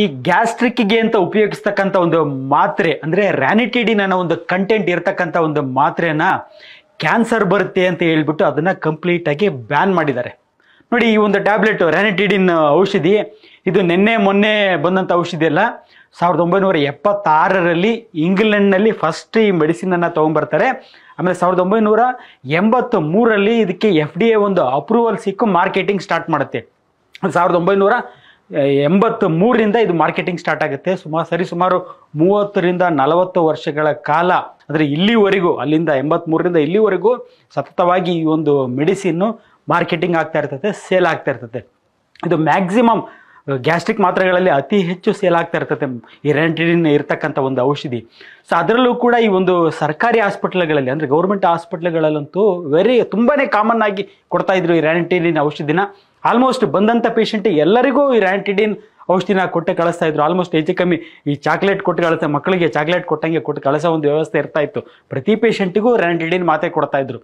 ಈ ಗೆ ಅಂತ ಉಪಯೋಗಿಸ್ತಕ್ಕಂಥ ಒಂದು ಮಾತ್ರೆ ಅಂದ್ರೆ ರ್ಯಾನಿಟಿಡಿನ್ ಅನ್ನೋ ಒಂದು ಕಂಟೆಂಟ್ ಇರತಕ್ಕಂಥ ಒಂದು ಮಾತ್ರೆನ ಕ್ಯಾನ್ಸರ್ ಬರುತ್ತೆ ಅಂತ ಹೇಳ್ಬಿಟ್ಟು ಅದನ್ನ ಕಂಪ್ಲೀಟ್ ಆಗಿ ಬ್ಯಾನ್ ಮಾಡಿದ್ದಾರೆ ನೋಡಿ ಈ ಒಂದು ಟ್ಯಾಬ್ಲೆಟ್ ರ್ಯಾನಿಟಿಡಿನ್ ಔಷಧಿ ಇದು ನಿನ್ನೆ ಮೊನ್ನೆ ಬಂದಂಥ ಔಷಧಿ ಅಲ್ಲ ಸಾವಿರದ ಒಂಬೈನೂರ ಎಪ್ಪತ್ತಾರರಲ್ಲಿ ಇಂಗ್ಲೆಂಡ್ನಲ್ಲಿ ಫಸ್ಟ್ ಈ ಮೆಡಿಸಿನನ್ನು ತೊಗೊಂಡ್ಬರ್ತಾರೆ ಆಮೇಲೆ ಸಾವಿರದ ಒಂಬೈನೂರ ಎಂಬತ್ತ ಮೂರರಲ್ಲಿ ಇದಕ್ಕೆ ಎಫ್ ಡಿ ಎ ಒಂದು ಅಪ್ರೂವಲ್ ಸಿಕ್ಕು ಮಾರ್ಕೆಟಿಂಗ್ ಸ್ಟಾರ್ಟ್ ಮಾಡುತ್ತೆ ಸಾವಿರದ ಒಂಬೈನೂರ ಎಂಬತ್ತು ಮೂರರಿಂದ ಇದು ಮಾರ್ಕೆಟಿಂಗ್ ಸ್ಟಾರ್ಟ್ ಆಗುತ್ತೆ ಸುಮಾರು ಸರಿ ಸುಮಾರು ಮೂವತ್ತರಿಂದ ನಲವತ್ತು ವರ್ಷಗಳ ಕಾಲ ಅಂದರೆ ಇಲ್ಲಿವರೆಗೂ ಅಲ್ಲಿಂದ ಎಂಬತ್ತ್ಮೂರರಿಂದ ಇಲ್ಲಿವರೆಗೂ ಸತತವಾಗಿ ಈ ಒಂದು ಮೆಡಿಸಿನ್ನು ಮಾರ್ಕೆಟಿಂಗ್ ಆಗ್ತಾ ಇರ್ತದೆ ಸೇಲ್ ಆಗ್ತಾ ಇರ್ತದೆ ಇದು ಮ್ಯಾಕ್ಸಿಮಮ್ ಗ್ಯಾಸ್ಟ್ರಿಕ್ ಮಾತ್ರೆಗಳಲ್ಲಿ ಅತಿ ಹೆಚ್ಚು ಸೇಲ್ ಆಗ್ತಾ ಇರ್ತದೆ ಈ ರೆಂಟಿಡಿನ್ ಇರ್ತಕ್ಕಂಥ ಒಂದು ಔಷಧಿ ಸೊ ಅದರಲ್ಲೂ ಕೂಡ ಈ ಒಂದು ಸರ್ಕಾರಿ ಆಸ್ಪಿಟ್ಲ್ಗಳಲ್ಲಿ ಅಂದರೆ ಗೌರ್ಮೆಂಟ್ ಆಸ್ಪಿಟ್ಲ್ಗಳಲ್ಲಂತೂ ವೆರಿ ತುಂಬಾ ಕಾಮನ್ ಆಗಿ ಕೊಡ್ತಾ ಇದ್ರು ಈ ಔಷಧಿನ ಆಲ್ಮೋಸ್ಟ್ ಬಂದಂಥ ಪೇಷಂಟ್ ಎಲ್ಲರಿಗೂ ಈ ರ್ಯಾಂಟಿಡಿನ್ ಔಷಧಿನ ಕೊಟ್ಟು ಕಳಿಸ್ತಾ ಇದ್ರು ಆಲ್ಮೋಸ್ಟ್ ಹೆಚ್ಚು ಕಮ್ಮಿ ಈ ಚಾಕ್ಲೇಟ್ ಕೊಟ್ಟು ಕಳಿಸ್ತಾ ಮಕ್ಕಳಿಗೆ ಚಾಕ್ಲೇಟ್ ಕೊಟ್ಟಂಗೆ ಕೊಟ್ಟು ಕಳಿಸೋ ಒಂದು ವ್ಯವಸ್ಥೆ ಇರ್ತಾ ಇತ್ತು ಪ್ರತಿ ಪೇಷಂಟಿಗೂ ರ್ಯಾಂಟಿಡಿನ್ ಮಾತೆ ಕೊಡ್ತಾ ಇದ್ರು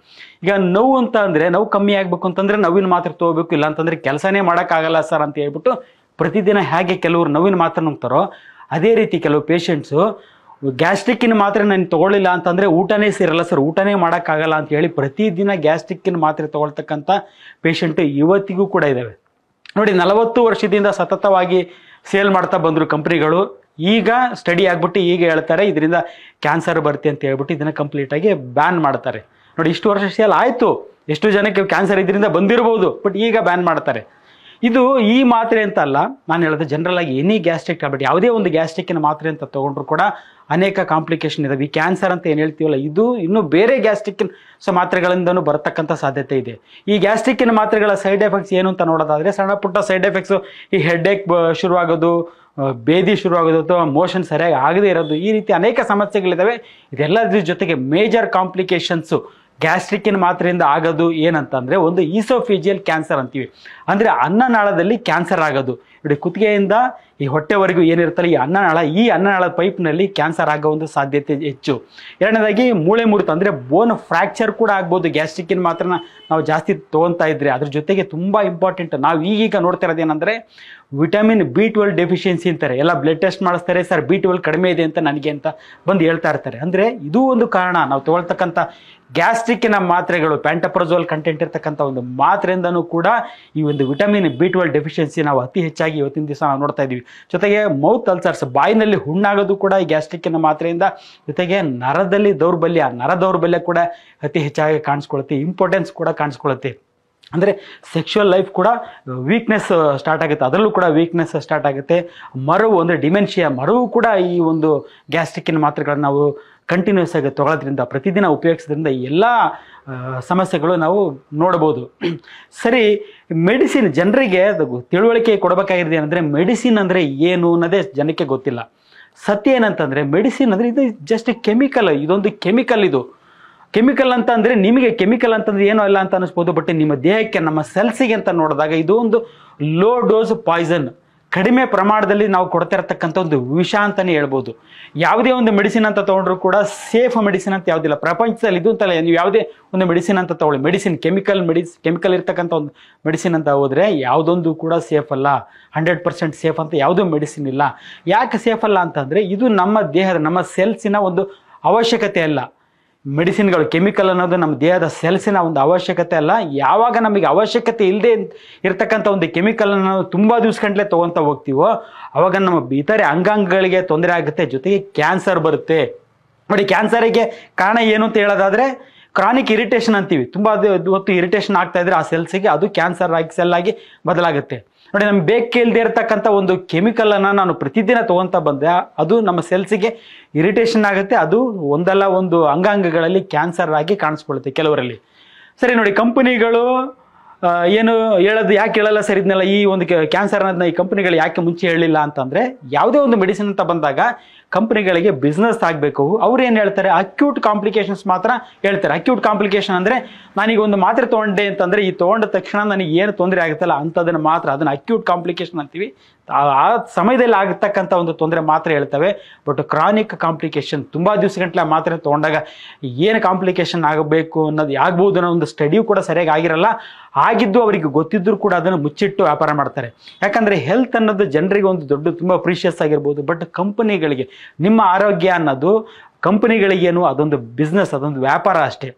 ಈಗ ನೋವು ಅಂತ ಅಂದರೆ ನೋವು ಕಮ್ಮಿ ಆಗಬೇಕು ಅಂತಂದರೆ ನೋವಿನ ಮಾತ್ರೆ ತೊಗೋಬೇಕು ಇಲ್ಲ ಅಂತಂದರೆ ಕೆಲಸನೇ ಮಾಡೋಕ್ಕಾಗಲ್ಲ ಸರ್ ಅಂತ ಹೇಳ್ಬಿಟ್ಟು ಪ್ರತಿದಿನ ಹೇಗೆ ಕೆಲವರು ನೋವಿನ ಮಾತ್ರ ನುಂಗ್ತಾರೋ ಅದೇ ರೀತಿ ಕೆಲವು ಪೇಷಂಟ್ಸು ಗ್ಯಾಸ್ಟ್ರಿಕ್ಕಿನ ಮಾತ್ರೆ ನಾನು ತೊಗೊಳ್ಳಿಲ್ಲ ಅಂತಂದರೆ ಊಟನೇ ಸೇರಲ್ಲ ಸರ್ ಊಟನೇ ಮಾಡೋಕ್ಕಾಗಲ್ಲ ಅಂತ ಹೇಳಿ ಪ್ರತಿದಿನ ಗ್ಯಾಸ್ಟ್ರಿಕ್ಕಿನ ಮಾತ್ರೆ ತೊಗೊಳ್ತಕ್ಕಂಥ ಪೇಷಂಟ್ ಇವತ್ತಿಗೂ ಕೂಡ ಇದ್ದಾವೆ ನೋಡಿ ನಲವತ್ತು ವರ್ಷದಿಂದ ಸತತವಾಗಿ ಸೇಲ್ ಮಾಡ್ತಾ ಬಂದರು ಕಂಪ್ನಿಗಳು ಈಗ ಸ್ಟಡಿ ಆಗಿಬಿಟ್ಟು ಈಗ ಹೇಳ್ತಾರೆ ಇದರಿಂದ ಕ್ಯಾನ್ಸರ್ ಬರುತ್ತೆ ಅಂತ ಹೇಳ್ಬಿಟ್ಟು ಇದನ್ನು ಕಂಪ್ಲೀಟಾಗಿ ಬ್ಯಾನ್ ಮಾಡ್ತಾರೆ ನೋಡಿ ಇಷ್ಟು ವರ್ಷ ಸೇಲ್ ಆಯಿತು ಎಷ್ಟು ಜನಕ್ಕೆ ಕ್ಯಾನ್ಸರ್ ಇದರಿಂದ ಬಂದಿರಬಹುದು ಬಟ್ ಈಗ ಬ್ಯಾನ್ ಮಾಡ್ತಾರೆ ಇದು ಈ ಮಾತ್ರೆ ಅಂತ ಅಲ್ಲ ನಾನು ಹೇಳಿದೆ ಜನರಲ್ ಆಗಿ ಎನಿ ಗ್ಯಾಸ್ಟ್ರಿಕ್ ಟ್ಯಾಬ್ಲೆಟ್ ಯಾವುದೇ ಒಂದು ಗ್ಯಾಸ್ಟ್ರಿಕ್ಕಿನ ಮಾತ್ರೆ ಅಂತ ತೊಗೊಂಡ್ರು ಕೂಡ ಅನೇಕ ಕಾಂಪ್ಲಿಕೇಶನ್ ಇದಾವೆ ಈ ಕ್ಯಾನ್ಸರ್ ಅಂತ ಏನು ಹೇಳ್ತೀವಲ್ಲ ಇದು ಇನ್ನೂ ಬೇರೆ ಗ್ಯಾಸ್ಟ್ರಿಕ್ಕಿನ ಸೊ ಮಾತ್ರೆಗಳಿಂದನೂ ಬರತಕ್ಕಂಥ ಸಾಧ್ಯತೆ ಇದೆ ಈ ಗ್ಯಾಸ್ಟ್ರಿಕ್ಕಿನ ಮಾತ್ರೆಗಳ ಸೈಡ್ ಎಫೆಕ್ಟ್ಸ್ ಏನು ಅಂತ ನೋಡೋದಾದರೆ ಸಣ್ಣ ಪುಟ್ಟ ಸೈಡ್ ಎಫೆಕ್ಟ್ಸು ಈ ಹೆಡ್ ಏಕ್ ಶುರುವಾಗೋದು ಬೇದಿ ಶುರುವಾಗೋದು ಅಥವಾ ಮೋಷನ್ ಸರಿಯಾಗಿ ಆಗದೇ ಇರೋದು ಈ ರೀತಿ ಅನೇಕ ಸಮಸ್ಯೆಗಳಿದ್ದಾವೆ ಇದೆಲ್ಲದ್ರ ಜೊತೆಗೆ ಮೇಜರ್ ಕಾಂಪ್ಲಿಕೇಶನ್ಸು ಗ್ಯಾಸ್ಟ್ರಿಕ್ಕಿನ ಮಾತ್ರೆಯಿಂದ ಆಗೋದು ಏನಂತಂದರೆ ಒಂದು ಈಸೋಫಿಜಿಯಲ್ ಕ್ಯಾನ್ಸರ್ ಅಂತೀವಿ ಅಂದರೆ ಅನ್ನನಾಳದಲ್ಲಿ ಕ್ಯಾನ್ಸರ್ ಆಗೋದು ಇಡೀ ಕುತ್ತಿಗೆಯಿಂದ ಈ ಹೊಟ್ಟೆವರೆಗೂ ಏನಿರ್ತಾರೆ ಈ ಅನ್ನನಾಳ ಈ ಅನ್ನನಾಳ ಪೈಪ್ನಲ್ಲಿ ಕ್ಯಾನ್ಸರ್ ಆಗೋ ಒಂದು ಸಾಧ್ಯತೆ ಹೆಚ್ಚು ಎರಡನೇದಾಗಿ ಮೂಳೆ ಮುರಿತ ಅಂದರೆ ಬೋನ್ ಫ್ರ್ಯಾಕ್ಚರ್ ಕೂಡ ಆಗ್ಬೋದು ಗ್ಯಾಸ್ಟ್ರಿಕ್ಕಿನ ಮಾತ್ರ ನಾವು ಜಾಸ್ತಿ ತೊಗೊತಾ ಇದ್ರೆ ಅದ್ರ ಜೊತೆಗೆ ತುಂಬ ಇಂಪಾರ್ಟೆಂಟ್ ನಾವು ಈಗೀಗ ನೋಡ್ತಾ ಇರೋದೇನೆಂದರೆ ವಿಟಮಿನ್ ಬಿ ಟ್ವೆಲ್ ಡೆಫಿಷಿಯನ್ಸಿ ಅಂತಾರೆ ಎಲ್ಲ ಬ್ಲಡ್ ಟೆಸ್ಟ್ ಮಾಡಿಸ್ತಾರೆ ಸರ್ ಬಿ ಟ್ವೆಲ್ ಕಡಿಮೆ ಇದೆ ಅಂತ ನನಗೆ ಅಂತ ಬಂದು ಹೇಳ್ತಾ ಇರ್ತಾರೆ ಅಂದರೆ ಇದು ಒಂದು ಕಾರಣ ನಾವು ತಗೊಳ್ತಕ್ಕಂಥ ಗ್ಯಾಸ್ಟ್ರಿಕ್ಕಿನ ಮಾತ್ರೆಗಳು ಪ್ಯಾಂಟಪ್ರೋಜೋಲ್ ಕಂಟೆಂಟ್ ಇರ್ತಕ್ಕಂಥ ಒಂದು ಮಾತ್ರೆಯಿಂದನೂ ಕೂಡ ಈ ಒಂದು ವಿಟಮಿನ್ ಬಿ ಟ್ವೆಲ್ ಡೆಫಿಷಿಯನ್ಸಿ ನಾವು ಅತಿ ಹೆಚ್ಚಾಗಿ ಇವತ್ತಿನ ದಿವಸ ನಾವು ನೋಡ್ತಾ ಇದ್ದೀವಿ ಜೊತೆಗೆ ಮೌತ್ ಅಲ್ಸರ್ಸ್ ಬಾಯಿನಲ್ಲಿ ಹುಣ್ಣಾಗೋದು ಕೂಡ ಈ ಗ್ಯಾಸ್ಟ್ರಿಕ್ಕಿನ ಮಾತ್ರೆಯಿಂದ ಜೊತೆಗೆ ನರದಲ್ಲಿ ದೌರ್ಬಲ್ಯ ನರ ದೌರ್ಬಲ್ಯ ಕೂಡ ಅತಿ ಹೆಚ್ಚಾಗಿ ಕಾಣಿಸ್ಕೊಳುತ್ತೆ ಇಂಪಾರ್ಟೆನ್ಸ್ ಕೂಡ ಕಾಣಿಸ್ಕೊಳುತ್ತೆ ಅಂದರೆ ಸೆಕ್ಷುವಲ್ ಲೈಫ್ ಕೂಡ ವೀಕ್ನೆಸ್ ಸ್ಟಾರ್ಟ್ ಆಗುತ್ತೆ ಅದರಲ್ಲೂ ಕೂಡ ವೀಕ್ನೆಸ್ ಸ್ಟಾರ್ಟ್ ಆಗುತ್ತೆ ಮರವು ಅಂದರೆ ಡಿಮೆನ್ಷಿಯಾ ಮರವು ಕೂಡ ಈ ಒಂದು ಗ್ಯಾಸ್ಟ್ರಿಕ್ಕಿನ ಮಾತ್ರೆಗಳನ್ನು ನಾವು ಕಂಟಿನ್ಯೂಸ್ ಆಗಿ ತೊಗೊಳೋದ್ರಿಂದ ಪ್ರತಿದಿನ ಉಪಯೋಗಿಸೋದ್ರಿಂದ ಎಲ್ಲ ಸಮಸ್ಯೆಗಳು ನಾವು ನೋಡ್ಬೋದು ಸರಿ ಮೆಡಿಸಿನ್ ಜನರಿಗೆ ತಿಳುವಳಿಕೆ ಕೊಡಬೇಕಾಗಿದೆ ಏನಂದರೆ ಮೆಡಿಸಿನ್ ಅಂದರೆ ಏನು ಅನ್ನೋದೇ ಜನಕ್ಕೆ ಗೊತ್ತಿಲ್ಲ ಸತ್ಯ ಏನಂತಂದರೆ ಮೆಡಿಸಿನ್ ಅಂದರೆ ಇದು ಜಸ್ಟ್ ಕೆಮಿಕಲ್ ಇದೊಂದು ಕೆಮಿಕಲ್ ಇದು ಕೆಮಿಕಲ್ ಅಂತಂದರೆ ನಿಮಗೆ ಕೆಮಿಕಲ್ ಅಂತಂದ್ರೆ ಏನೋ ಇಲ್ಲ ಅಂತ ಅನಿಸ್ಬೋದು ಬಟ್ ನಿಮ್ಮ ದೇಹಕ್ಕೆ ನಮ್ಮ ಸೆಲ್ಸಿಗೆ ಅಂತ ನೋಡಿದಾಗ ಇದು ಒಂದು ಲೋ ಡೋಸ್ ಪಾಯ್ಸನ್ ಕಡಿಮೆ ಪ್ರಮಾಣದಲ್ಲಿ ನಾವು ಇರತಕ್ಕಂಥ ಒಂದು ವಿಷ ಅಂತಲೇ ಹೇಳ್ಬೋದು ಯಾವುದೇ ಒಂದು ಮೆಡಿಸಿನ್ ಅಂತ ತೊಗೊಂಡ್ರು ಕೂಡ ಸೇಫ್ ಮೆಡಿಸಿನ್ ಅಂತ ಯಾವುದಿಲ್ಲ ಪ್ರಪಂಚದಲ್ಲಿ ಇದು ಅಂತಲ್ಲ ನೀವು ಯಾವುದೇ ಒಂದು ಮೆಡಿಸಿನ್ ಅಂತ ತೊಗೊಳ್ಳಿ ಮೆಡಿಸಿನ್ ಕೆಮಿಕಲ್ ಮೆಡಿಸ್ ಕೆಮಿಕಲ್ ಇರ್ತಕ್ಕಂಥ ಒಂದು ಮೆಡಿಸಿನ್ ಅಂತ ಹೋದ್ರೆ ಯಾವುದೊಂದು ಕೂಡ ಸೇಫ್ ಅಲ್ಲ ಹಂಡ್ರೆಡ್ ಪರ್ಸೆಂಟ್ ಸೇಫ್ ಅಂತ ಯಾವುದೂ ಮೆಡಿಸಿನ್ ಇಲ್ಲ ಯಾಕೆ ಸೇಫ್ ಅಲ್ಲ ಅಂತಂದರೆ ಇದು ನಮ್ಮ ದೇಹದ ನಮ್ಮ ಸೆಲ್ಸಿನ ಒಂದು ಅವಶ್ಯಕತೆ ಅಲ್ಲ ಮೆಡಿಸಿನ್ಗಳು ಕೆಮಿಕಲ್ ಅನ್ನೋದು ನಮ್ಮ ದೇಹದ ಸೆಲ್ಸಿನ ಒಂದು ಅವಶ್ಯಕತೆ ಅಲ್ಲ ಯಾವಾಗ ನಮಗೆ ಅವಶ್ಯಕತೆ ಇಲ್ಲದೆ ಇರ್ತಕ್ಕಂಥ ಒಂದು ಕೆಮಿಕಲನ್ನು ನಾವು ತುಂಬ ದಿವ್ಸಗಂಟ್ಲೆ ತೊಗೊತಾ ಹೋಗ್ತೀವೋ ಅವಾಗ ನಮ್ಮ ಇತರೆ ಅಂಗಾಂಗಗಳಿಗೆ ತೊಂದರೆ ಆಗುತ್ತೆ ಜೊತೆಗೆ ಕ್ಯಾನ್ಸರ್ ಬರುತ್ತೆ ನೋಡಿ ಕ್ಯಾನ್ಸರಿಗೆ ಕಾರಣ ಏನು ಅಂತ ಹೇಳೋದಾದ್ರೆ ಕ್ರಾನಿಕ್ ಇರಿಟೇಷನ್ ಅಂತೀವಿ ತುಂಬ ಹೊತ್ತು ಇರಿಟೇಷನ್ ಆಗ್ತಾ ಇದ್ರೆ ಆ ಸೆಲ್ಸಿಗೆ ಅದು ಕ್ಯಾನ್ಸರ್ ಆಗಿ ಸೆಲ್ ಆಗಿ ಬದಲಾಗುತ್ತೆ ನೋಡಿ ನಮ್ಗೆ ಬೇಕೇ ಇಲ್ಲದೆ ಇರತಕ್ಕಂಥ ಒಂದು ಕೆಮಿಕಲನ್ನು ನಾನು ಪ್ರತಿದಿನ ತೊಗೊತಾ ಬಂದೆ ಅದು ನಮ್ಮ ಸೆಲ್ಸಿಗೆ ಇರಿಟೇಷನ್ ಆಗುತ್ತೆ ಅದು ಒಂದಲ್ಲ ಒಂದು ಅಂಗಾಂಗಗಳಲ್ಲಿ ಕ್ಯಾನ್ಸರ್ ಆಗಿ ಕಾಣಿಸ್ಕೊಳುತ್ತೆ ಕೆಲವರಲ್ಲಿ ಸರಿ ನೋಡಿ ಕಂಪನಿಗಳು ಏನು ಹೇಳೋದು ಯಾಕೆ ಹೇಳಲ್ಲ ಸರ್ ಇದನ್ನೆಲ್ಲ ಈ ಒಂದು ಕ್ಯಾನ್ಸರ್ ಅನ್ನೋದನ್ನ ಈ ಕಂಪನಿಗಳು ಯಾಕೆ ಮುಂಚೆ ಹೇಳಿಲ್ಲ ಅಂತಂದರೆ ಯಾವುದೇ ಒಂದು ಮೆಡಿಸಿನ್ ಅಂತ ಬಂದಾಗ ಕಂಪ್ನಿಗಳಿಗೆ ಬಿಸ್ನೆಸ್ ಆಗಬೇಕು ಅವ್ರು ಏನು ಹೇಳ್ತಾರೆ ಅಕ್ಯೂಟ್ ಕಾಂಪ್ಲಿಕೇಶನ್ಸ್ ಮಾತ್ರ ಹೇಳ್ತಾರೆ ಅಕ್ಯೂಟ್ ಕಾಂಪ್ಲಿಕೇಶನ್ ಅಂದರೆ ನಾನೀಗ ಒಂದು ಮಾತ್ರೆ ತೊಗೊಂಡೆ ಅಂತಂದರೆ ಈ ತೊಗೊಂಡ ತಕ್ಷಣ ನನಗೆ ಏನು ತೊಂದರೆ ಆಗುತ್ತಲ್ಲ ಅಂಥದನ್ನು ಮಾತ್ರ ಅದನ್ನು ಅಕ್ಯೂಟ್ ಕಾಂಪ್ಲಿಕೇಶನ್ ಅಂತೀವಿ ಆ ಸಮಯದಲ್ಲಿ ಆಗತಕ್ಕಂಥ ಒಂದು ತೊಂದರೆ ಮಾತ್ರ ಹೇಳ್ತವೆ ಬಟ್ ಕ್ರಾನಿಕ್ ಕಾಂಪ್ಲಿಕೇಶನ್ ತುಂಬ ದಿವಸ ಮಾತ್ರ ಮಾತ್ರ ತೊಗೊಂಡಾಗ ಏನು ಕಾಂಪ್ಲಿಕೇಶನ್ ಆಗಬೇಕು ಅನ್ನೋದು ಆಗ್ಬೋದು ಅನ್ನೋ ಒಂದು ಸ್ಟಡಿಯೂ ಕೂಡ ಸರಿಯಾಗಿ ಆಗಿರಲ್ಲ ಆಗಿದ್ದು ಅವರಿಗೆ ಗೊತ್ತಿದ್ದರೂ ಕೂಡ ಅದನ್ನು ಮುಚ್ಚಿಟ್ಟು ವ್ಯಾಪಾರ ಮಾಡ್ತಾರೆ ಯಾಕಂದರೆ ಹೆಲ್ತ್ ಅನ್ನೋದು ಜನರಿಗೆ ಒಂದು ದೊಡ್ಡ ತುಂಬ ಪ್ರೀಷಿಯಸ್ ಆಗಿರ್ಬೋದು ಬಟ್ ಕಂಪನಿಗಳಿಗೆ ನಿಮ್ಮ ಆರೋಗ್ಯ ಅನ್ನೋದು ಕಂಪನಿಗಳಿಗೇನು ಅದೊಂದು ಬಿಸ್ನೆಸ್ ಅದೊಂದು ವ್ಯಾಪಾರ ಅಷ್ಟೇ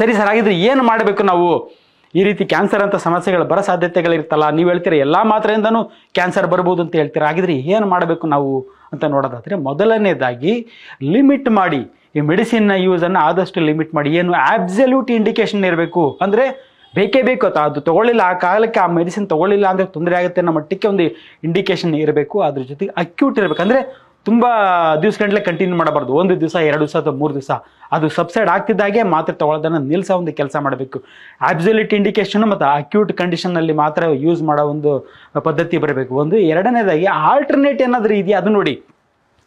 ಸರಿ ಸರ್ ಹಾಗಿದ್ರೆ ಏನು ಮಾಡಬೇಕು ನಾವು ಈ ರೀತಿ ಕ್ಯಾನ್ಸರ್ ಅಂತ ಸಮಸ್ಯೆಗಳು ಬರೋ ಸಾಧ್ಯತೆಗಳಿರ್ತಲ್ಲ ನೀವು ಹೇಳ್ತೀರಾ ಎಲ್ಲ ಮಾತ್ರೆಯಿಂದನು ಕ್ಯಾನ್ಸರ್ ಬರ್ಬೋದು ಅಂತ ಹೇಳ್ತೀರಾ ಹಾಗಿದ್ರೆ ಏನು ಮಾಡಬೇಕು ನಾವು ಅಂತ ನೋಡೋದಾದರೆ ಮೊದಲನೇದಾಗಿ ಲಿಮಿಟ್ ಮಾಡಿ ಈ ಮೆಡಿಸಿನ್ನ ಯೂಸನ್ನು ಆದಷ್ಟು ಲಿಮಿಟ್ ಮಾಡಿ ಏನು ಆಬ್ಸಲ್ಯೂಟ್ ಇಂಡಿಕೇಶನ್ ಇರಬೇಕು ಅಂದರೆ ಬೇಕೇ ಬೇಕು ಅಥವಾ ಅದು ತೊಗೊಳ್ಳಿಲ್ಲ ಆ ಕಾಲಕ್ಕೆ ಆ ಮೆಡಿಸಿನ್ ತೊಗೊಳ್ಳಿಲ್ಲ ಅಂದರೆ ತೊಂದರೆ ಆಗುತ್ತೆ ಅನ್ನೋ ಮಟ್ಟಕ್ಕೆ ಒಂದು ಇಂಡಿಕೇಶನ್ ಇರಬೇಕು ಅದ್ರ ಜೊತೆಗೆ ಅಕ್ಯೂಟ್ ಇರಬೇಕು ಅಂದರೆ ತುಂಬ ದಿವ್ಸ ಕಂಟಿನ್ಯೂ ಮಾಡಬಾರ್ದು ಒಂದು ದಿವಸ ಎರಡು ದಿವಸ ಅಥವಾ ಮೂರು ದಿವಸ ಅದು ಸಬ್ಸೈಡ್ ಆಗ್ತಿದ್ದಾಗೆ ಮಾತ್ರ ತಗೊಳ್ಳೋದನ್ನ ನಿಲ್ಲಿಸೋ ಒಂದು ಕೆಲಸ ಮಾಡಬೇಕು ಆಬ್ಸಲ್ಯೂಟ್ ಇಂಡಿಕೇಶನ್ ಮತ್ತು ಅಕ್ಯೂಟ್ ಕಂಡೀಷನ್ನಲ್ಲಿ ಮಾತ್ರ ಯೂಸ್ ಮಾಡೋ ಒಂದು ಪದ್ಧತಿ ಬರಬೇಕು ಒಂದು ಎರಡನೇದಾಗಿ ಆಲ್ಟರ್ನೇಟ್ ಏನಾದರೂ ಇದೆಯಾ ಅದು ನೋಡಿ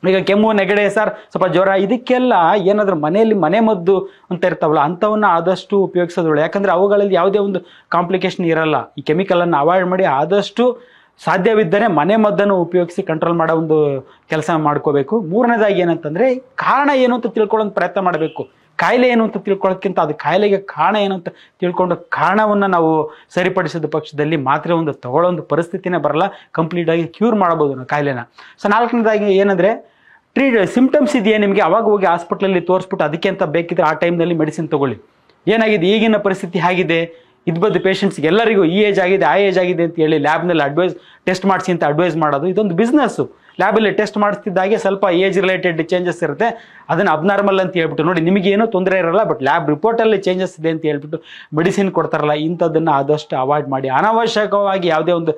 ಈಗ ಕೆಮ್ಮು ನೆಗಡೆ ಸರ್ ಸ್ವಲ್ಪ ಜ್ವರ ಇದಕ್ಕೆಲ್ಲ ಏನಾದರೂ ಮನೆಯಲ್ಲಿ ಮನೆ ಮದ್ದು ಅಂತ ಇರ್ತಾವಲ್ಲ ಅಂಥವನ್ನ ಆದಷ್ಟು ಉಪಯೋಗಿಸೋದು ಯಾಕಂದರೆ ಅವುಗಳಲ್ಲಿ ಯಾವುದೇ ಒಂದು ಕಾಂಪ್ಲಿಕೇಶನ್ ಇರಲ್ಲ ಈ ಕೆಮಿಕಲನ್ನು ಅವಾಯ್ಡ್ ಮಾಡಿ ಆದಷ್ಟು ಸಾಧ್ಯವಿದ್ದರೆ ಮನೆ ಮದ್ದನ್ನು ಉಪಯೋಗಿಸಿ ಕಂಟ್ರೋಲ್ ಮಾಡೋ ಒಂದು ಕೆಲಸ ಮಾಡ್ಕೋಬೇಕು ಮೂರನೇದಾಗಿ ಏನಂತಂದರೆ ಕಾರಣ ಏನು ಅಂತ ತಿಳ್ಕೊಳ್ಳೋ ಪ್ರಯತ್ನ ಮಾಡಬೇಕು ಕಾಯಿಲೆ ಏನು ಅಂತ ತಿಳ್ಕೊಳ್ಳೋಕ್ಕಿಂತ ಅದು ಕಾಯಿಲೆಗೆ ಕಾರಣ ಏನು ಅಂತ ತಿಳ್ಕೊಂಡು ಕಾರಣವನ್ನು ನಾವು ಸರಿಪಡಿಸಿದ ಪಕ್ಷದಲ್ಲಿ ಮಾತ್ರ ಒಂದು ತಗೊಳ್ಳೋ ಒಂದು ಪರಿಸ್ಥಿತಿನೇ ಬರಲ್ಲ ಕಂಪ್ಲೀಟಾಗಿ ಕ್ಯೂರ್ ಮಾಡ್ಬೋದು ನಾವು ಕಾಯಿಲೆನ ಸೊ ನಾಲ್ಕನೇದಾಗಿ ಏನಂದರೆ ಟ್ರೀಟ್ ಸಿಂಪ್ಟಮ್ಸ್ ಇದೆಯಾ ನಿಮಗೆ ಅವಾಗ ಹೋಗಿ ಹಾಸ್ಪಿಟ್ಲಲ್ಲಿ ತೋರಿಸ್ಬಿಟ್ಟು ಅದಕ್ಕೆ ಅಂತ ಬೇಕಿದ್ರೆ ಆ ಟೈಮ್ನಲ್ಲಿ ಮೆಡಿಸಿನ್ ತೊಗೊಳ್ಳಿ ಏನಾಗಿದೆ ಈಗಿನ ಪರಿಸ್ಥಿತಿ ಹೇಗಿದೆ ಇದು ಬಂದು ಪೇಷಂಟ್ಸ್ಗೆ ಎಲ್ಲರಿಗೂ ಈ ಏಜ್ ಆಗಿದೆ ಆ ಏಜ್ ಆಗಿದೆ ಅಂತ ಹೇಳಿ ಲ್ಯಾಬ್ನಲ್ಲಿ ಅಡ್ವೈಸ್ ಟೆಸ್ಟ್ ಮಾಡಿಸಿ ಅಂತ ಅಡ್ವೈಸ್ ಮಾಡೋದು ಇದೊಂದು ಬಿಸ್ನೆಸ್ಸು ಲ್ಯಾಬಲ್ಲಿ ಟೆಸ್ಟ್ ಮಾಡಿಸ್ತಿದ್ದಾಗೆ ಸ್ವಲ್ಪ ಏಜ್ ರಿಲೇಟೆಡ್ ಚೇಂಜಸ್ ಇರುತ್ತೆ ಅದನ್ನು ಅಬ್ನಾರ್ಮಲ್ ಅಂತ ಹೇಳ್ಬಿಟ್ಟು ನೋಡಿ ನಿಮಗೇನು ತೊಂದರೆ ಇರಲ್ಲ ಬಟ್ ಲ್ಯಾಬ್ ರಿಪೋರ್ಟಲ್ಲಿ ಚೇಂಜಸ್ ಇದೆ ಅಂತ ಹೇಳ್ಬಿಟ್ಟು ಮೆಡಿಸಿನ್ ಕೊಡ್ತಾರಲ್ಲ ಇಂಥದ್ದನ್ನು ಆದಷ್ಟು ಅವಾಯ್ಡ್ ಮಾಡಿ ಅನವಶ್ಯಕವಾಗಿ ಯಾವುದೇ ಒಂದು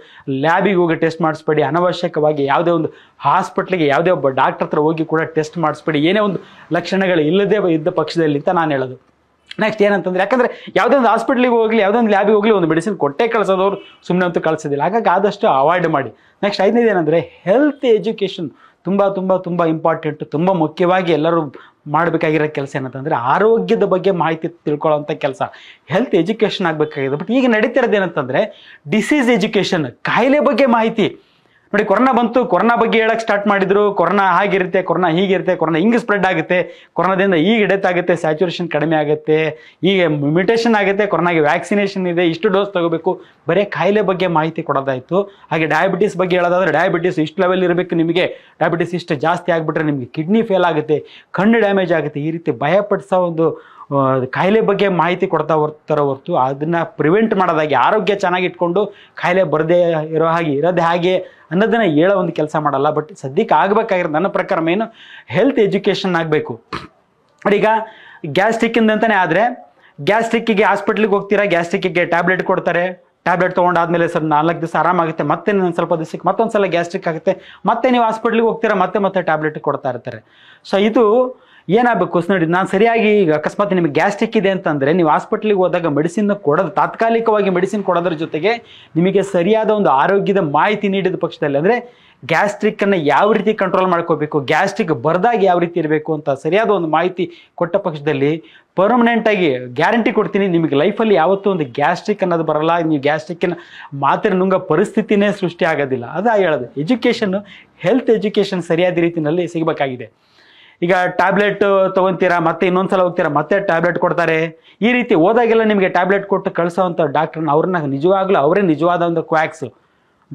ಲ್ಯಾಬಿಗೆ ಹೋಗಿ ಟೆಸ್ಟ್ ಮಾಡಿಸ್ಬೇಡಿ ಅನವಶ್ಯಕವಾಗಿ ಯಾವುದೇ ಒಂದು ಹಾಸ್ಪಿಟ್ಲಿಗೆ ಯಾವುದೇ ಒಬ್ಬ ಡಾಕ್ಟರ್ ಹತ್ರ ಹೋಗಿ ಕೂಡ ಟೆಸ್ಟ್ ಮಾಡಿಸ್ಬೇಡಿ ಏನೇ ಒಂದು ಲಕ್ಷಣಗಳು ಇಲ್ಲದೆ ಇದ್ದ ಪಕ್ಷದಲ್ಲಿ ಅಂತ ನಾನು ಹೇಳೋದು ನೆಕ್ಸ್ಟ್ ಏನಂತಂದ್ರೆ ಯಾಕಂದ್ರೆ ಯಾವುದೊಂದು ಹಾಸ್ಪಿಟ್ಲಿಗೆ ಹೋಗಲಿ ಯಾವುದೊಂದು ಲ್ಯಾಬಿಗೆ ಹೋಗಲಿ ಒಂದು ಮೆಡಿಸಿನ್ ಕೊಟ್ಟೆ ಕಳಿಸೋದವ್ರು ಸುಮ್ಮನೆ ಅಂತೂ ಕಳಿಸೋದಿಲ್ಲ ಹಾಗಾಗಿ ಆದಷ್ಟು ಅವಾಯ್ಡ್ ಮಾಡಿ ನೆಕ್ಸ್ಟ್ ಐದನೇದು ಏನಂದರೆ ಹೆಲ್ತ್ ಎಜುಕೇಷನ್ ತುಂಬ ತುಂಬ ತುಂಬ ಇಂಪಾರ್ಟೆಂಟ್ ತುಂಬ ಮುಖ್ಯವಾಗಿ ಎಲ್ಲರೂ ಮಾಡಬೇಕಾಗಿರೋ ಕೆಲಸ ಏನಂತಂದರೆ ಆರೋಗ್ಯದ ಬಗ್ಗೆ ಮಾಹಿತಿ ತಿಳ್ಕೊಳ್ಳೋವಂಥ ಕೆಲಸ ಹೆಲ್ತ್ ಎಜುಕೇಷನ್ ಆಗಬೇಕಾಗಿದೆ ಬಟ್ ಈಗ ನಡೀತಿರೋದು ಏನಂತಂದರೆ ಡಿಸೀಸ್ ಎಜುಕೇಷನ್ ಕಾಯಿಲೆ ಬಗ್ಗೆ ಮಾಹಿತಿ ನೋಡಿ ಕೊರೋನಾ ಬಂತು ಕೊರೋನಾ ಬಗ್ಗೆ ಹೇಳಕ್ ಸ್ಟಾರ್ಟ್ ಮಾಡಿದ್ರು ಕೊರೋನಾ ಹಾಗಿರುತ್ತೆ ಕೊರೋನಾ ಹೀಗಿರುತ್ತೆ ಕೊರೋನಾ ಹಿಂಗೆ ಸ್ಪ್ರೆಡ್ ಆಗುತ್ತೆ ಕೊರೋನಾದಿಂದ ಈಗ ಆಗುತ್ತೆ ಸ್ಯಾಚುರೇಷನ್ ಕಡಿಮೆ ಆಗುತ್ತೆ ಈಗ ಮ್ಯೂಟೇಷನ್ ಆಗುತ್ತೆ ಕೊರೋನಾಗೆ ವ್ಯಾಕ್ಸಿನೇಷನ್ ಇದೆ ಇಷ್ಟು ಡೋಸ್ ತಗೋಬೇಕು ಬರೀ ಕಾಯಿಲೆ ಬಗ್ಗೆ ಮಾಹಿತಿ ಕೊಡೋದಾಯಿತು ಹಾಗೆ ಡಯಾಬಿಟಿಸ್ ಬಗ್ಗೆ ಹೇಳೋದಾದ್ರೆ ಡಯಾಬಿಟಿಸ್ ಇಷ್ಟು ಲೆವೆಲ್ ಇರಬೇಕು ನಿಮಗೆ ಡಯಾಬಿಟಿಸ್ ಇಷ್ಟು ಜಾಸ್ತಿ ಆಗಿಬಿಟ್ರೆ ನಿಮಗೆ ಕಿಡ್ನಿ ಫೇಲ್ ಆಗುತ್ತೆ ಕಣ್ಣು ಡ್ಯಾಮೇಜ್ ಆಗುತ್ತೆ ಈ ರೀತಿ ಭಯಪಡಿಸೋ ಒಂದು ಕಾಯಿಲೆ ಬಗ್ಗೆ ಮಾಹಿತಿ ಕೊಡ್ತಾ ಹೋಗ್ತಾರೆ ಹೊರ್ತು ಅದನ್ನು ಪ್ರಿವೆಂಟ್ ಮಾಡೋದಾಗಿ ಆರೋಗ್ಯ ಚೆನ್ನಾಗಿಟ್ಕೊಂಡು ಕಾಯಿಲೆ ಬರದೇ ಇರೋ ಹಾಗೆ ಇರೋದೇ ಹಾಗೆ ಅನ್ನೋದನ್ನು ಹೇಳೋ ಒಂದು ಕೆಲಸ ಮಾಡಲ್ಲ ಬಟ್ ಸದ್ಯಕ್ಕೆ ಆಗ್ಬೇಕಾಗಿರೋ ನನ್ನ ಪ್ರಕಾರ ಮೇನು ಹೆಲ್ತ್ ಎಜುಕೇಶನ್ ಆಗಬೇಕು ಈಗ ಗ್ಯಾಸ್ಟ್ರಿಕ್ಕಿಂದ ಅಂತಲೇ ಆದರೆ ಗ್ಯಾಸ್ಟ್ರಿಕ್ಕಿಗೆ ಹಾಸ್ಪಿಟ್ಲಿಗೆ ಹೋಗ್ತೀರಾ ಗ್ಯಾಸ್ಟ್ರಿಕ್ಕಿಗೆ ಟ್ಯಾಬ್ಲೆಟ್ ಕೊಡ್ತಾರೆ ಟ್ಯಾಬ್ಲೆಟ್ ತೊಗೊಂಡಾದ್ಮೇಲೆ ಸರ್ ನಾಲ್ಕು ದಿವಸ ಆರಾಮಾಗುತ್ತೆ ಮತ್ತೆ ಒಂದು ಸ್ವಲ್ಪ ದಿವಸಕ್ಕೆ ಮತ್ತೊಂದು ಸಲ ಗ್ಯಾಸ್ಟ್ರಿಕ್ ಆಗುತ್ತೆ ಮತ್ತೆ ನೀವು ಹಾಸ್ಪಿಟ್ಲಿಗೆ ಹೋಗ್ತೀರಾ ಮತ್ತೆ ಮತ್ತೆ ಟ್ಯಾಬ್ಲೆಟ್ ಕೊಡ್ತಾ ಇರ್ತಾರೆ ಸೊ ಇದು ಏನಾಗಬೇಕು ನೋಡಿ ನಾನು ಸರಿಯಾಗಿ ಈಗ ಅಕಸ್ಮಾತ್ ನಿಮಗೆ ಗ್ಯಾಸ್ಟ್ರಿಕ್ ಇದೆ ಅಂತಂದರೆ ನೀವು ಹಾಸ್ಪಿಟ್ಲಿಗೆ ಹೋದಾಗ ಮೆಡಿಸಿನ್ ಕೊಡೋದು ತಾತ್ಕಾಲಿಕವಾಗಿ ಮೆಡಿಸಿನ್ ಕೊಡೋದ್ರ ಜೊತೆಗೆ ನಿಮಗೆ ಸರಿಯಾದ ಒಂದು ಆರೋಗ್ಯದ ಮಾಹಿತಿ ನೀಡಿದ ಪಕ್ಷದಲ್ಲಿ ಅಂದರೆ ಗ್ಯಾಸ್ಟ್ರಿಕ್ಕನ್ನು ಯಾವ ರೀತಿ ಕಂಟ್ರೋಲ್ ಮಾಡ್ಕೋಬೇಕು ಗ್ಯಾಸ್ಟ್ರಿಕ್ ಬರ್ದಾಗ ಯಾವ ರೀತಿ ಇರಬೇಕು ಅಂತ ಸರಿಯಾದ ಒಂದು ಮಾಹಿತಿ ಕೊಟ್ಟ ಪಕ್ಷದಲ್ಲಿ ಪರ್ಮನೆಂಟಾಗಿ ಗ್ಯಾರಂಟಿ ಕೊಡ್ತೀನಿ ನಿಮಗೆ ಲೈಫಲ್ಲಿ ಯಾವತ್ತೂ ಒಂದು ಗ್ಯಾಸ್ಟ್ರಿಕ್ ಅನ್ನೋದು ಬರಲ್ಲ ನೀವು ಗ್ಯಾಸ್ಟ್ರಿಕ್ಕಿನ ಮಾತ್ರೆ ನುಂಗ ಪರಿಸ್ಥಿತಿನೇ ಸೃಷ್ಟಿ ಆಗೋದಿಲ್ಲ ಅದು ಹೇಳೋದು ಎಜುಕೇಷನ್ನು ಹೆಲ್ತ್ ಎಜುಕೇಷನ್ ಸರಿಯಾದ ರೀತಿಯಲ್ಲಿ ಸಿಗಬೇಕಾಗಿದೆ ಈಗ ಟ್ಯಾಬ್ಲೆಟ್ ತೊಗೊತೀರಾ ಮತ್ತೆ ಇನ್ನೊಂದ್ಸಲ ಹೋಗ್ತೀರಾ ಮತ್ತೆ ಟ್ಯಾಬ್ಲೆಟ್ ಕೊಡ್ತಾರೆ ಈ ರೀತಿ ಹೋದಾಗೆಲ್ಲ ನಿಮಗೆ ಟ್ಯಾಬ್ಲೆಟ್ ಕೊಟ್ಟು ಕಳಿಸೋವಂಥ ಡಾಕ್ಟ್ರನ್ನ ಅವ್ರನ್ನ ನಿಜವಾಗ್ಲೂ ಅವರೇ ನಿಜವಾದ ಒಂದು ಕ್ವಾಕ್ಸ್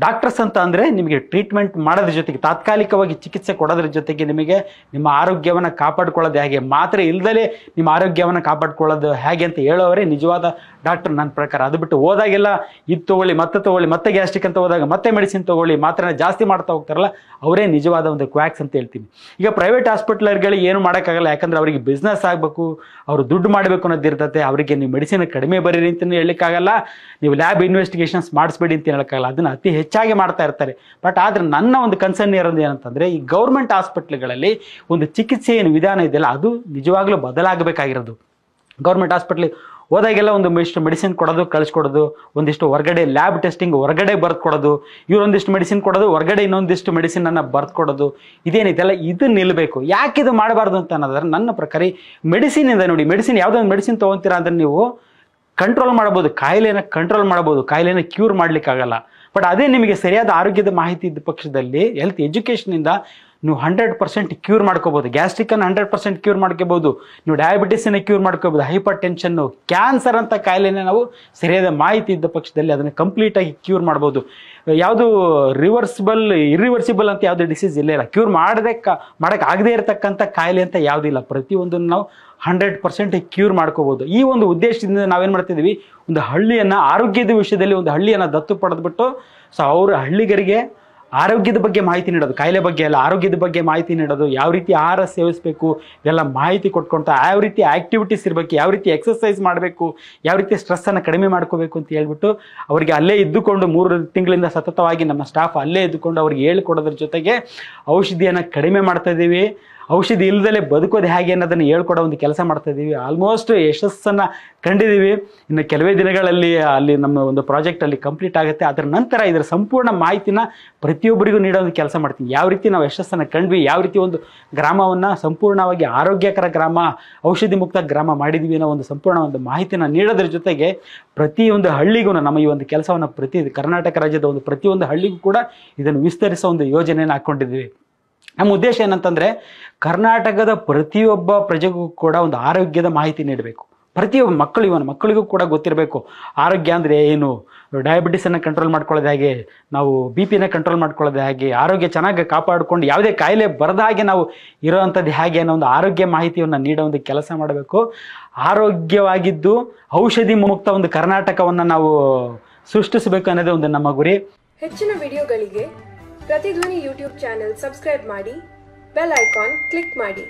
ಡಾಕ್ಟರ್ಸ್ ಅಂತ ಅಂದರೆ ನಿಮಗೆ ಟ್ರೀಟ್ಮೆಂಟ್ ಮಾಡೋದ್ರ ಜೊತೆಗೆ ತಾತ್ಕಾಲಿಕವಾಗಿ ಚಿಕಿತ್ಸೆ ಕೊಡೋದ್ರ ಜೊತೆಗೆ ನಿಮಗೆ ನಿಮ್ಮ ಆರೋಗ್ಯವನ್ನು ಕಾಪಾಡ್ಕೊಳ್ಳೋದು ಹೇಗೆ ಮಾತ್ರ ಇಲ್ಲದಲೇ ನಿಮ್ಮ ಆರೋಗ್ಯವನ್ನು ಕಾಪಾಡ್ಕೊಳ್ಳೋದು ಹೇಗೆ ಅಂತ ಹೇಳೋವರೇ ನಿಜವಾದ ಡಾಕ್ಟರ್ ನನ್ನ ಪ್ರಕಾರ ಅದು ಬಿಟ್ಟು ಹೋದಾಗೆಲ್ಲ ಇದು ತೊಗೊಳ್ಳಿ ಮತ್ತೆ ತೊಗೊಳ್ಳಿ ಮತ್ತೆ ಗ್ಯಾಸ್ಟ್ರಿಕ್ ಅಂತ ಹೋದಾಗ ಮತ್ತೆ ಮೆಡಿಸಿನ್ ತೊಗೊಳ್ಳಿ ಮಾತ್ರ ಜಾಸ್ತಿ ಮಾಡ್ತಾ ಹೋಗ್ತಾರಲ್ಲ ಅವರೇ ನಿಜವಾದ ಒಂದು ಕ್ವ್ಯಾಕ್ಸ್ ಅಂತ ಹೇಳ್ತೀನಿ ಈಗ ಪ್ರೈವೇಟ್ ಹಾಸ್ಪಿಟ್ಲರ್ಗಳಿಗೆ ಏನು ಮಾಡೋಕ್ಕಾಗಲ್ಲ ಯಾಕಂದರೆ ಅವರಿಗೆ ಬಿಸ್ನೆಸ್ ಆಗಬೇಕು ಅವರು ದುಡ್ಡು ಮಾಡಬೇಕು ಅನ್ನೋದಿರ್ತದೆ ಅವರಿಗೆ ನೀವು ಮೆಡಿಸಿನ್ ಕಡಿಮೆ ಬರೀರಿ ಅಂತಲೇ ಹೇಳಲಿಕ್ಕಾಗಲ್ಲ ನೀವು ಲ್ಯಾಬ್ ಇನ್ವೆಸ್ಟಿಗೇಷನ್ಸ್ ಮಾಡಿಸ್ಬೇಡಿ ಅಂತ ಹೇಳೋಕ್ಕಾಗಲ್ಲ ಅದನ್ನು ಅತಿ ಹೆಚ್ಚಾಗಿ ಮಾಡ್ತಾ ಇರ್ತಾರೆ ಬಟ್ ಆದರೆ ನನ್ನ ಒಂದು ಕನ್ಸರ್ನ್ ಇರೋದು ಏನಂತಂದರೆ ಈ ಗೌರ್ಮೆಂಟ್ ಹಾಸ್ಪಿಟ್ಲ್ಗಳಲ್ಲಿ ಒಂದು ಚಿಕಿತ್ಸೆ ಏನು ವಿಧಾನ ಇದೆಯಲ್ಲ ಅದು ನಿಜವಾಗ್ಲೂ ಬದಲಾಗಬೇಕಾಗಿರೋದು ಗೌರ್ಮೆಂಟ್ ಹಾಸ್ಪಿಟ್ಲಿಗೆ ಹೋದಾಗೆಲ್ಲ ಒಂದು ಇಷ್ಟು ಮೆಡಿಸಿನ್ ಕೊಡೋದು ಕಳಿಸ್ಕೊಡೋದು ಒಂದಿಷ್ಟು ಹೊರಗಡೆ ಲ್ಯಾಬ್ ಟೆಸ್ಟಿಂಗ್ ಹೊರಗಡೆ ಕೊಡೋದು ಇವರೊಂದಿಷ್ಟು ಮೆಡಿಸಿನ್ ಕೊಡೋದು ಹೊರಗಡೆ ಇನ್ನೊಂದಿಷ್ಟು ಮೆಡಿಸಿನನ್ನು ಇದೇನಿದೆ ಇದೇನಿದೆಲ್ಲ ಇದು ನಿಲ್ಲಬೇಕು ಯಾಕೆ ಇದು ಮಾಡಬಾರ್ದು ಅಂತ ಅನ್ನೋದ್ರೆ ನನ್ನ ಪ್ರಕಾರ ಮೆಡಿಸಿನ್ ಇಂದ ನೋಡಿ ಮೆಡಿಸಿನ್ ಯಾವುದೋ ಒಂದು ಮೆಡಿಸಿನ್ ತಗೊತೀರ ಅಂದ್ರೆ ನೀವು ಕಂಟ್ರೋಲ್ ಮಾಡ್ಬೋದು ಕಾಯಿಲೆನ ಕಂಟ್ರೋಲ್ ಮಾಡ್ಬೋದು ಕಾಯಿಲೆನ ಕ್ಯೂರ್ ಮಾಡ್ಲಿಕ್ಕೆ ಆಗಲ್ಲ ಬಟ್ ಅದೇ ನಿಮಗೆ ಸರಿಯಾದ ಆರೋಗ್ಯದ ಮಾಹಿತಿ ಇದ್ದ ಪಕ್ಷದಲ್ಲಿ ಹೆಲ್ತ್ ಇಂದ ನೀವು ಹಂಡ್ರೆಡ್ ಪರ್ಸೆಂಟ್ ಕ್ಯೂರ್ ಮಾಡ್ಕೋಬೋದು ಗ್ಯಾಸ್ಟ್ರಿಕನ್ನು ಹಂಡ್ರೆಡ್ ಪರ್ಸೆಂಟ್ ಕ್ಯೂರ್ ಮಾಡ್ಕೋಬೋದು ನೀವು ಡಯಾಬಿಟೀಸನ್ನು ಕ್ಯೂರ್ ಮಾಡ್ಕೋಬೋದು ಹೈಪರ್ ಟೆನ್ಷನ್ನು ಕ್ಯಾನ್ಸರ್ ಅಂತ ಕಾಯಿಲೆನೇ ನಾವು ಸರಿಯಾದ ಮಾಹಿತಿ ಇದ್ದ ಪಕ್ಷದಲ್ಲಿ ಅದನ್ನು ಕಂಪ್ಲೀಟಾಗಿ ಕ್ಯೂರ್ ಮಾಡ್ಬೋದು ಯಾವುದು ರಿವರ್ಸಿಬಲ್ ಇರಿವರ್ಸಿಬಲ್ ಅಂತ ಯಾವುದೇ ಡಿಸೀಸ್ ಇಲ್ಲೇ ಇಲ್ಲ ಕ್ಯೂರ್ ಮಾಡದೆ ಮಾಡೋಕ್ಕೆ ಆಗದೇ ಇರತಕ್ಕಂಥ ಕಾಯಿಲೆ ಅಂತ ಯಾವುದಿಲ್ಲ ಪ್ರತಿಯೊಂದನ್ನು ನಾವು ಹಂಡ್ರೆಡ್ ಪರ್ಸೆಂಟ್ ಕ್ಯೂರ್ ಮಾಡ್ಕೋಬೋದು ಈ ಒಂದು ಉದ್ದೇಶದಿಂದ ನಾವೇನು ಮಾಡ್ತಿದ್ದೀವಿ ಒಂದು ಹಳ್ಳಿಯನ್ನು ಆರೋಗ್ಯದ ವಿಷಯದಲ್ಲಿ ಒಂದು ಹಳ್ಳಿಯನ್ನು ದತ್ತು ಪಡೆದುಬಿಟ್ಟು ಸೊ ಅವರು ಹಳ್ಳಿಗರಿಗೆ ಆರೋಗ್ಯದ ಬಗ್ಗೆ ಮಾಹಿತಿ ನೀಡೋದು ಕಾಯಿಲೆ ಬಗ್ಗೆ ಅಲ್ಲ ಆರೋಗ್ಯದ ಬಗ್ಗೆ ಮಾಹಿತಿ ನೀಡೋದು ಯಾವ ರೀತಿ ಆಹಾರ ಸೇವಿಸಬೇಕು ಇದೆಲ್ಲ ಮಾಹಿತಿ ಕೊಟ್ಕೊಳ್ತಾ ಯಾವ ರೀತಿ ಆ್ಯಕ್ಟಿವಿಟೀಸ್ ಇರಬೇಕು ಯಾವ ರೀತಿ ಎಕ್ಸಸೈಸ್ ಮಾಡಬೇಕು ಯಾವ ರೀತಿ ಸ್ಟ್ರೆಸ್ಸನ್ನು ಕಡಿಮೆ ಮಾಡ್ಕೋಬೇಕು ಅಂತ ಹೇಳ್ಬಿಟ್ಟು ಅವರಿಗೆ ಅಲ್ಲೇ ಇದ್ದುಕೊಂಡು ಮೂರು ತಿಂಗಳಿಂದ ಸತತವಾಗಿ ನಮ್ಮ ಸ್ಟಾಫ್ ಅಲ್ಲೇ ಇದ್ದುಕೊಂಡು ಅವ್ರಿಗೆ ಹೇಳ್ಕೊಡೋದ್ರ ಜೊತೆಗೆ ಔಷಧಿಯನ್ನು ಕಡಿಮೆ ಮಾಡ್ತಾ ಇದ್ದೀವಿ ಔಷಧಿ ಇಲ್ಲದಲೇ ಬದುಕೋದು ಹೇಗೆ ಅನ್ನೋದನ್ನು ಹೇಳ್ಕೊಡೋ ಒಂದು ಕೆಲಸ ಮಾಡ್ತಾ ಇದ್ದೀವಿ ಆಲ್ಮೋಸ್ಟ್ ಯಶಸ್ಸನ್ನು ಕಂಡಿದ್ದೀವಿ ಇನ್ನು ಕೆಲವೇ ದಿನಗಳಲ್ಲಿ ಅಲ್ಲಿ ನಮ್ಮ ಒಂದು ಪ್ರಾಜೆಕ್ಟ್ ಅಲ್ಲಿ ಕಂಪ್ಲೀಟ್ ಆಗುತ್ತೆ ಅದರ ನಂತರ ಇದರ ಸಂಪೂರ್ಣ ಮಾಹಿತಿನ ಪ್ರತಿಯೊಬ್ಬರಿಗೂ ನೀಡೋ ಒಂದು ಕೆಲಸ ಮಾಡ್ತೀನಿ ಯಾವ ರೀತಿ ನಾವು ಯಶಸ್ಸನ್ನು ಕಂಡ್ವಿ ಯಾವ ರೀತಿ ಒಂದು ಗ್ರಾಮವನ್ನು ಸಂಪೂರ್ಣವಾಗಿ ಆರೋಗ್ಯಕರ ಗ್ರಾಮ ಔಷಧಿ ಮುಕ್ತ ಗ್ರಾಮ ಮಾಡಿದ್ವಿ ಅನ್ನೋ ಒಂದು ಸಂಪೂರ್ಣ ಒಂದು ಮಾಹಿತಿನ ನೀಡೋದ್ರ ಜೊತೆಗೆ ಪ್ರತಿಯೊಂದು ಹಳ್ಳಿಗೂ ನಮ್ಮ ಈ ಒಂದು ಕೆಲಸವನ್ನು ಪ್ರತಿ ಕರ್ನಾಟಕ ರಾಜ್ಯದ ಒಂದು ಪ್ರತಿಯೊಂದು ಹಳ್ಳಿಗೂ ಕೂಡ ಇದನ್ನು ವಿಸ್ತರಿಸೋ ಒಂದು ಯೋಜನೆಯನ್ನು ಹಾಕ್ಕೊಂಡಿದ್ದೀವಿ ನಮ್ಮ ಉದ್ದೇಶ ಏನಂತಂದರೆ ಕರ್ನಾಟಕದ ಪ್ರತಿಯೊಬ್ಬ ಪ್ರಜೆಗೂ ಕೂಡ ಒಂದು ಆರೋಗ್ಯದ ಮಾಹಿತಿ ನೀಡಬೇಕು ಪ್ರತಿಯೊಬ್ಬ ಮಕ್ಕಳು ಮಕ್ಕಳಿಗೂ ಕೂಡ ಗೊತ್ತಿರಬೇಕು ಆರೋಗ್ಯ ಅಂದರೆ ಏನು ಡಯಾಬಿಟಿಸನ್ನು ಕಂಟ್ರೋಲ್ ಮಾಡ್ಕೊಳ್ಳೋದು ಹಾಗೆ ನಾವು ಬಿ ಪಿನ ಕಂಟ್ರೋಲ್ ಮಾಡ್ಕೊಳ್ಳೋದು ಹಾಗೆ ಆರೋಗ್ಯ ಚೆನ್ನಾಗಿ ಕಾಪಾಡಿಕೊಂಡು ಯಾವುದೇ ಕಾಯಿಲೆ ಬರದ ಹಾಗೆ ನಾವು ಇರೋವಂಥದ್ದು ಹೇಗೆ ಅನ್ನೋ ಒಂದು ಆರೋಗ್ಯ ಮಾಹಿತಿಯನ್ನು ನೀಡೋ ಒಂದು ಕೆಲಸ ಮಾಡಬೇಕು ಆರೋಗ್ಯವಾಗಿದ್ದು ಔಷಧಿ ಮುಕ್ತ ಒಂದು ಕರ್ನಾಟಕವನ್ನು ನಾವು ಸೃಷ್ಟಿಸಬೇಕು ಅನ್ನೋದೇ ಒಂದು ನಮ್ಮ ಗುರಿ ಹೆಚ್ಚಿನ ವಿಡಿಯೋಗಳಿಗೆ ಪ್ರತಿಧ್ವನಿ ಯೂಟ್ಯೂಬ್ ಚಾನೆಲ್ ಸಬ್ಸ್ಕ್ರೈಬ್ ಮಾಡಿ ಬೆಲ್ ಐಕಾನ್ ಕ್ಲಿಕ್ ಮಾಡಿ